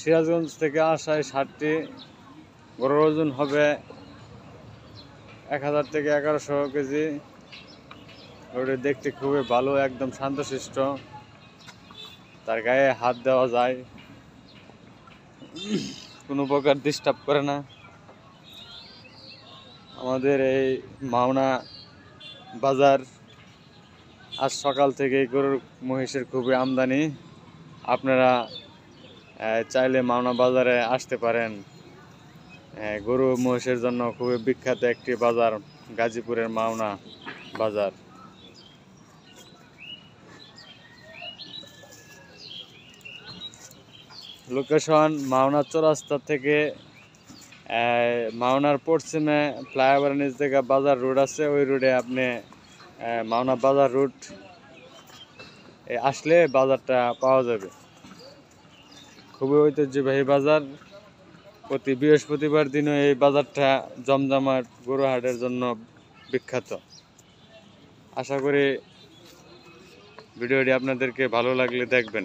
সিরাজগঞ্জ থেকে আসায় ষাটটি গরুর ওজন হবে এক হাজার থেকে এগারোশো কেজি ওটা দেখতে খুবই ভালো একদম শান্তশিষ্ট তার গায়ে হাত দেওয়া যায় কোনো প্রকার ডিস্টার্ব করে না আমাদের এই মাওনা বাজার আজ সকাল থেকে গরুর মহিষের খুবই আমদানি আপনারা চাইলে মাওনা বাজারে আসতে পারেন গরু মহিষের জন্য খুবই বিখ্যাত একটি বাজার গাজীপুরের মাওনা বাজার লোকেশন মাওনা চৌরাস্তা থেকে মাওনার পশ্চিমে ফ্লাইওভার নিচ থেকে বাজার রোড আছে ওই রোডে আপনি মাওনা বাজার রুট আসলে বাজারটা পাওয়া যাবে খুবই ঐতিহ্যবাহী বাজার প্রতি বৃহস্পতিবার দিনও এই বাজারটা জমজমাট গরুহাটের জন্য বিখ্যাত আশা করি ভিডিওটি আপনাদেরকে ভালো লাগলে দেখবেন